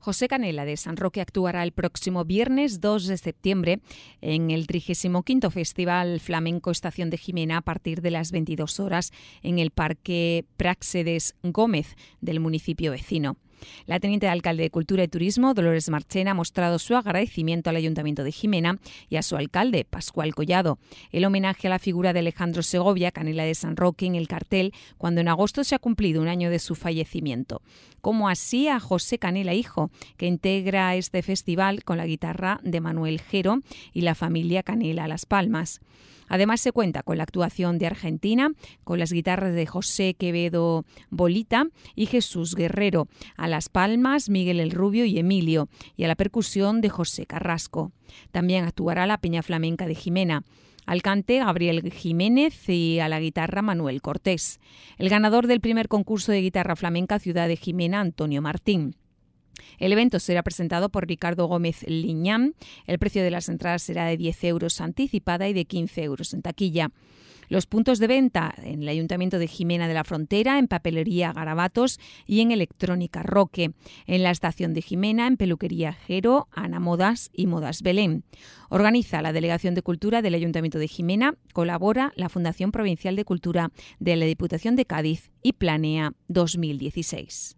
José Canela de San Roque actuará el próximo viernes 2 de septiembre en el 35 Festival Flamenco Estación de Jimena a partir de las 22 horas en el Parque Praxedes Gómez del municipio vecino. La teniente de alcalde de Cultura y Turismo, Dolores Marchena, ha mostrado su agradecimiento al Ayuntamiento de Jimena y a su alcalde, Pascual Collado. El homenaje a la figura de Alejandro Segovia, Canela de San Roque, en el cartel, cuando en agosto se ha cumplido un año de su fallecimiento. Como así a José Canela, hijo, que integra este festival con la guitarra de Manuel Gero y la familia Canela Las Palmas. Además se cuenta con la actuación de Argentina, con las guitarras de José Quevedo Bolita y Jesús Guerrero, a Las Palmas, Miguel el Rubio y Emilio, y a la percusión de José Carrasco. También actuará la Peña Flamenca de Jimena. Al cante Gabriel Jiménez y a la guitarra Manuel Cortés. El ganador del primer concurso de guitarra flamenca Ciudad de Jimena, Antonio Martín. El evento será presentado por Ricardo Gómez Liñán. El precio de las entradas será de 10 euros anticipada y de 15 euros en taquilla. Los puntos de venta en el Ayuntamiento de Jimena de la Frontera, en Papelería Garabatos y en Electrónica Roque. En la Estación de Jimena, en Peluquería Jero, Ana Modas y Modas Belén. Organiza la Delegación de Cultura del Ayuntamiento de Jimena, colabora la Fundación Provincial de Cultura de la Diputación de Cádiz y planea 2016.